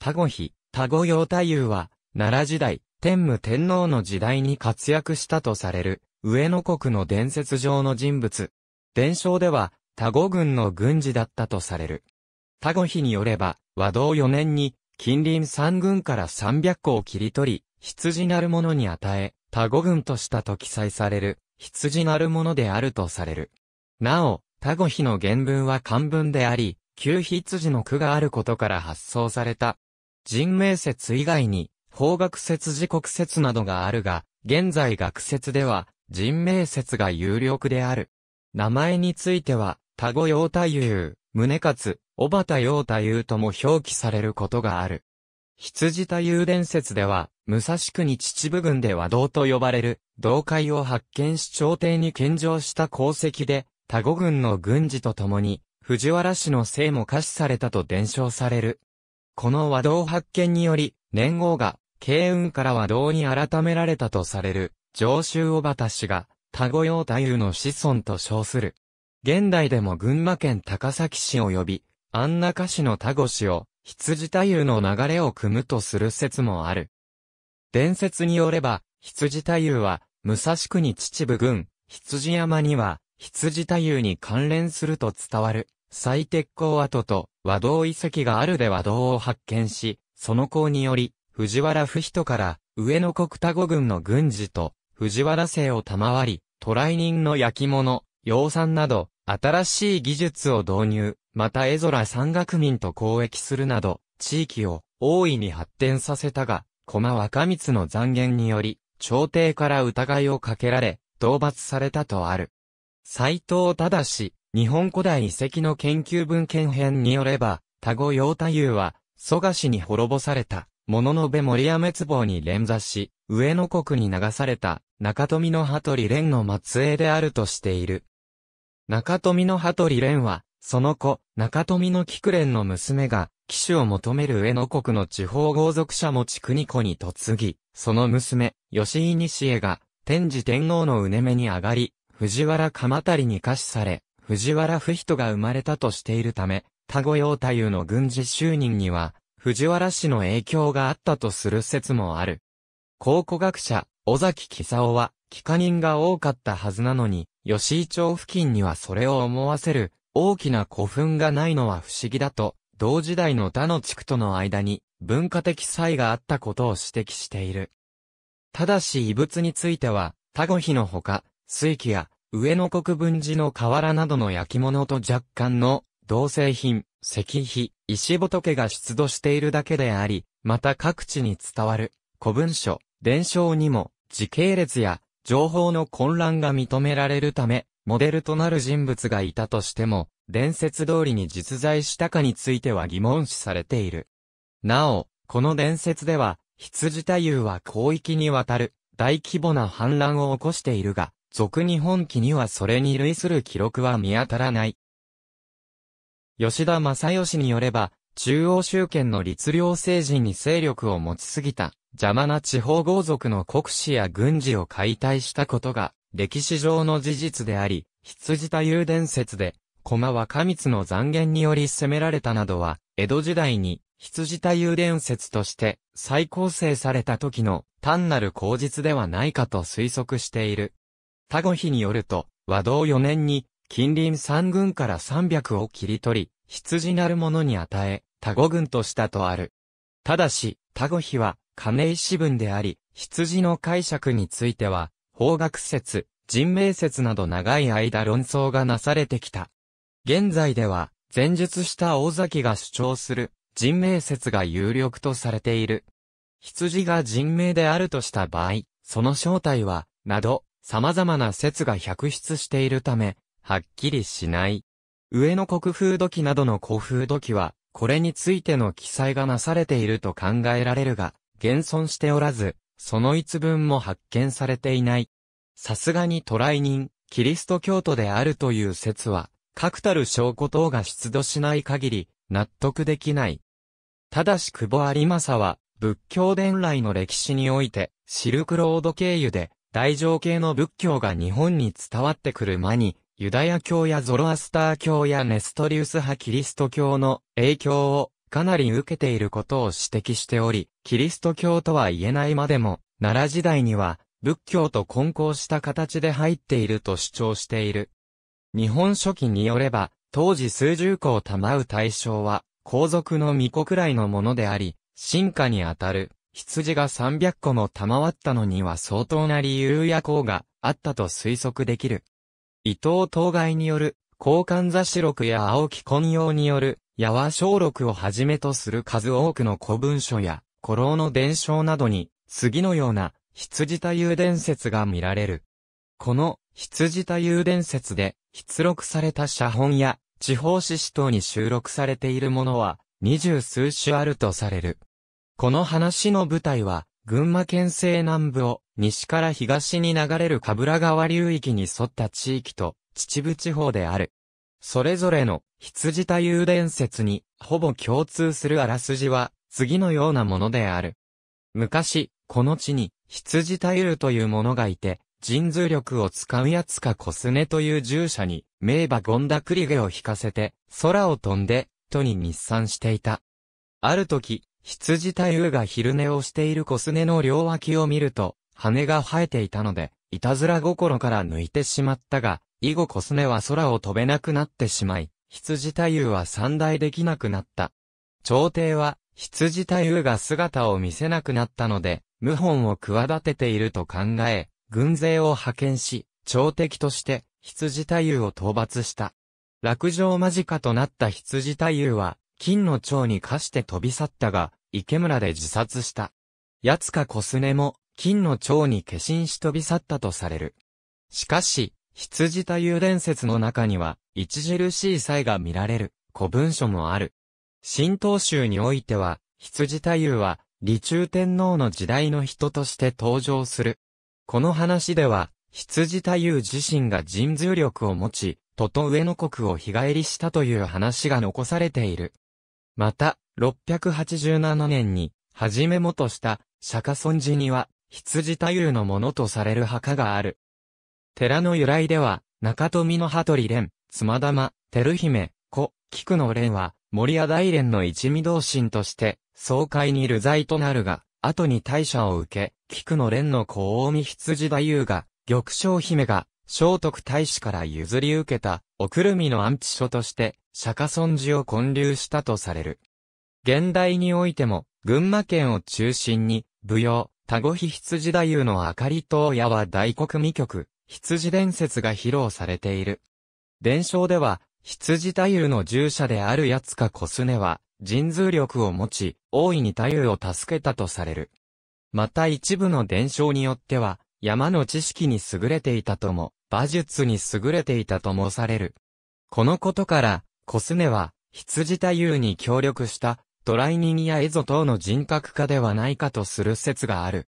タゴヒ、タゴヨタユウは、奈良時代、天武天皇の時代に活躍したとされる、上野国の伝説上の人物。伝承では、タゴ軍の軍事だったとされる。タゴヒによれば、和道4年に、近隣三軍から300個を切り取り、羊なるものに与え、タゴ軍としたと記載される、羊なるものであるとされる。なお、タゴヒの原文は漢文であり、旧羊の句があることから発想された人名説以外に、法学説時刻説などがあるが、現在学説では、人名説が有力である。名前については、田子陽太夫、宗勝、小畑陽太夫とも表記されることがある。羊太夫伝説では、武蔵国秩父郡で和道と呼ばれる、道会を発見し朝廷に献上した功績で、田子軍の軍事とともに、藤原氏の姓も可視されたと伝承される。この和道発見により、年号が、慶雲から和道に改められたとされる、上州小畑氏が、田子用太夫の子孫と称する。現代でも群馬県高崎市及び、安中市の田子氏を、羊太夫の流れを組むとする説もある。伝説によれば、羊太夫は、武蔵国秩父郡、羊山には、羊太夫に関連すると伝わる。最鉄鋼跡と和道遺跡があるで和道を発見し、その功により、藤原不人から上野国田五軍の軍事と藤原姓を賜り、渡来人の焼き物、養蚕など、新しい技術を導入、また絵空山岳民と交易するなど、地域を大いに発展させたが、駒若光の残言により、朝廷から疑いをかけられ、討伐されたとある。斎藤忠日本古代遺跡の研究文献編によれば、田子陽太夫は、蘇我氏に滅ぼされた、物の部森屋滅亡に連座し、上野国に流された、中富の羽鳥蓮の末裔であるとしている。中富の羽鳥蓮は、その子、中富の菊蓮の娘が、騎手を求める上野国の地方豪族者持ち国子に嫁ぎ、その娘、吉井西江が、天智天皇のうねめに上がり、藤原鎌足に下賜され、藤原不人が生まれたとしているため、田子陽太夫の軍事就任には、藤原氏の影響があったとする説もある。考古学者、尾崎喜夫は、帰化人が多かったはずなのに、吉井町付近にはそれを思わせる、大きな古墳がないのは不思議だと、同時代の他の地区との間に、文化的差異があったことを指摘している。ただし遺物については、田子妃のほか、水器や上野国分寺の瓦などの焼き物と若干の同製品、石碑、石仏が出土しているだけであり、また各地に伝わる古文書、伝承にも時系列や情報の混乱が認められるため、モデルとなる人物がいたとしても、伝説通りに実在したかについては疑問視されている。なお、この伝説では、羊太夫は広域にわたる大規模な反乱を起こしているが、俗日本記にはそれに類する記録は見当たらない。吉田正義によれば、中央集権の律令政治に勢力を持ちすぎた、邪魔な地方豪族の国史や軍事を解体したことが、歴史上の事実であり、羊田有伝説で、駒は過密の残言により攻められたなどは、江戸時代に、羊田有伝説として、再構成された時の、単なる口実ではないかと推測している。タゴ比によると、和道4年に、近隣三軍から三百を切り取り、羊なる者に与え、タゴ軍としたとある。ただし、タゴ比は、金井詩文であり、羊の解釈については、法学説、人名説など長い間論争がなされてきた。現在では、前述した大崎が主張する、人名説が有力とされている。羊が人名であるとした場合、その正体は、など、様々な説が百出しているため、はっきりしない。上の国風土器などの古風土器は、これについての記載がなされていると考えられるが、現存しておらず、その一文も発見されていない。さすがに渡来人、キリスト教徒であるという説は、確たる証拠等が出土しない限り、納得できない。ただし久保有正は、仏教伝来の歴史において、シルクロード経由で、大乗系の仏教が日本に伝わってくる間に、ユダヤ教やゾロアスター教やネストリウス派キリスト教の影響をかなり受けていることを指摘しており、キリスト教とは言えないまでも、奈良時代には仏教と混交した形で入っていると主張している。日本書紀によれば、当時数十個を賜う対象は、皇族の巫女くらいのものであり、進化にあたる羊が300個も賜ったのには相当な理由や功があったと推測できる。伊藤当該による、交換座四録や青木根用による、矢和小録をはじめとする数多くの古文書や、古老の伝承などに、次のような、羊太遊伝説が見られる。この、羊太遊伝説で、出録された写本や、地方詩詩等に収録されているものは、二十数種あるとされる。この話の舞台は、群馬県西南部を西から東に流れる神楽川流域に沿った地域と秩父地方である。それぞれの羊太遊伝説にほぼ共通するあらすじは次のようなものである。昔、この地に羊太遊というものがいて、神通力を使うやつかコスネという従者に名馬ゴンダクリゲを引かせて空を飛んで、とに日産していた。ある時、羊太夫が昼寝をしている小スネの両脇を見ると、羽が生えていたので、いたずら心から抜いてしまったが、以後小スネは空を飛べなくなってしまい、羊太夫は散大できなくなった。朝廷は、羊太夫が姿を見せなくなったので、謀反を企てていると考え、軍勢を派遣し、朝敵として、羊太夫を討伐した。落城間近となった羊太夫は、金の蝶に課して飛び去ったが、池村で自殺した。八塚小すねも、金の蝶に化身し飛び去ったとされる。しかし、羊太夫伝説の中には、著しい才が見られる、古文書もある。新東州においては、羊太夫は、李中天皇の時代の人として登場する。この話では、羊太夫自身が神通力を持ち、とと上の国を日帰りしたという話が残されている。また、687年に、はじめもとした、釈迦尊寺には、羊太夫のものとされる墓がある。寺の由来では、中富の羽鳥蓮、妻玉、照姫、子、菊の蓮は、守谷大蓮の一味同心として、総会に流罪となるが、後に大赦を受け、菊の蓮の子大見羊太夫が、玉章姫が、聖徳太子から譲り受けた、おくるみの安置所として、釈迦尊寺を建立したとされる。現代においても、群馬県を中心に、舞踊、タゴ比羊太夫の明かりと、やは大国味曲、羊伝説が披露されている。伝承では、羊太夫の従者である八塚小すねは、神通力を持ち、大いに太夫を助けたとされる。また一部の伝承によっては、山の知識に優れていたとも、馬術に優れていたともされる。このことから、コスネは、羊太夫に協力した、ドライニギやエゾ等の人格化ではないかとする説がある。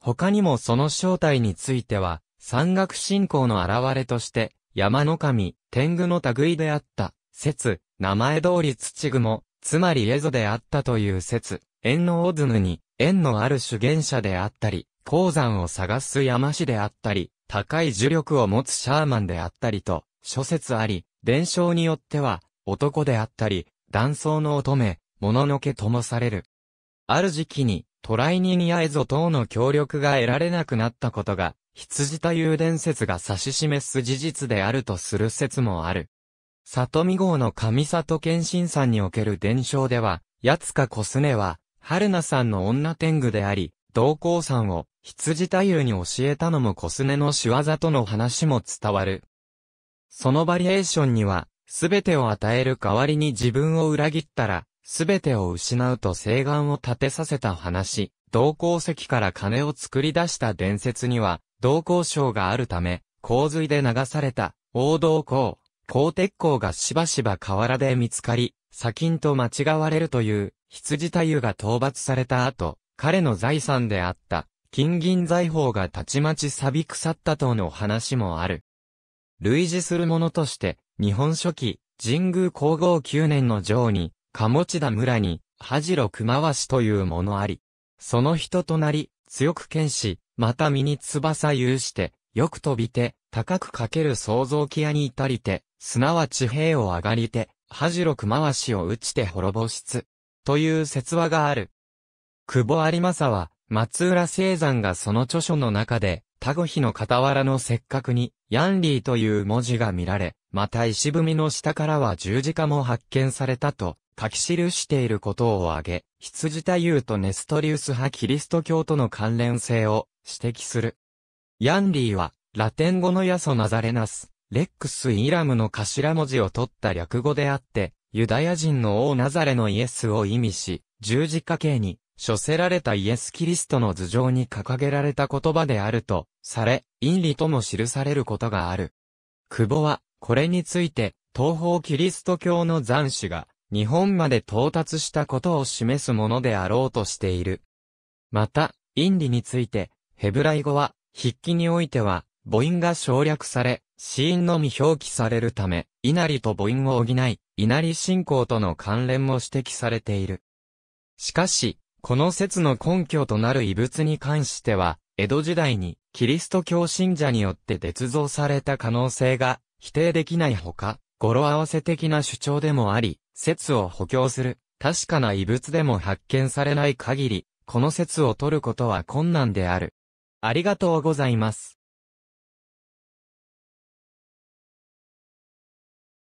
他にもその正体については、山岳信仰の現れとして、山の神、天狗の類であった、説、名前通り土雲、つまりエゾであったという説、縁のオズヌに、縁のある主言者であったり、鉱山を探す山師であったり、高い呪力を持つシャーマンであったりと、諸説あり、伝承によっては、男であったり、男装の乙女、もののけともされる。ある時期に、トライニニアエゾ等の協力が得られなくなったことが、羊太夫伝説が指し示す事実であるとする説もある。里見号の上里健信さんにおける伝承では、八塚小すねは、春菜さんの女天狗であり、同行さんを羊太夫に教えたのも小すねの仕業との話も伝わる。そのバリエーションには、すべてを与える代わりに自分を裏切ったら、すべてを失うと誓願を立てさせた話、同鉱石から金を作り出した伝説には、同鉱賞があるため、洪水で流された、王道鉱、鉱鉄鉱がしばしば河原で見つかり、砂金と間違われるという、羊太夫が討伐された後、彼の財産であった、金銀財宝がたちまち錆び腐ったとの話もある。類似するものとして、日本書紀、神宮皇后九年の城に、鴨地田村に、恥路熊鷲というものあり、その人となり、強く剣士、また身に翼有して、よく飛びて、高くかける創造気屋に至りて、すなわち兵を上がりて、恥路熊しを打ちて滅ぼしつ、という説話がある。久保有政は、松浦聖山がその著書の中で、タゴヒの傍らの切角に、ヤンリーという文字が見られ、また石踏みの下からは十字架も発見されたと、書き記していることを挙げ、羊太夫とネストリウス派キリスト教との関連性を指摘する。ヤンリーは、ラテン語のヤソナザレナス、レックス・イラムの頭文字を取った略語であって、ユダヤ人の王ナザレのイエスを意味し、十字架形に処せられたイエス・キリストの頭上に掲げられた言葉であると、され、因理とも記されることがある。久保は、これについて、東方キリスト教の残死が、日本まで到達したことを示すものであろうとしている。また、因理について、ヘブライ語は、筆記においては、母音が省略され、死因のみ表記されるため、稲荷と母音を補い、稲荷信仰との関連も指摘されている。しかし、この説の根拠となる遺物に関しては、江戸時代にキリスト教信者によって捏造された可能性が否定できないほか、語呂合わせ的な主張でもあり、説を補強する確かな遺物でも発見されない限り、この説を取ることは困難である。ありがとうございます。